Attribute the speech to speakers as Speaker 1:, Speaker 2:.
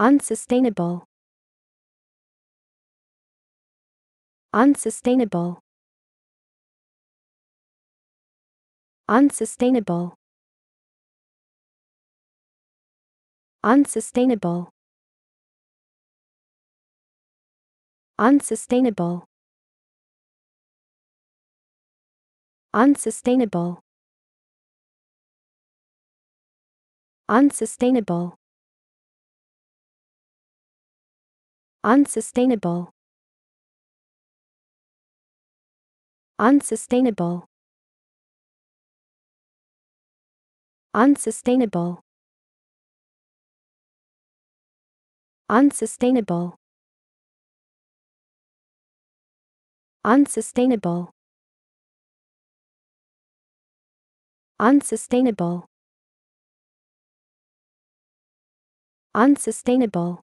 Speaker 1: unsustainable unsustainable unsustainable unsustainable unsustainable unsustainable unsustainable unsustainable unsustainable unsustainable unsustainable unsustainable unsustainable unsustainable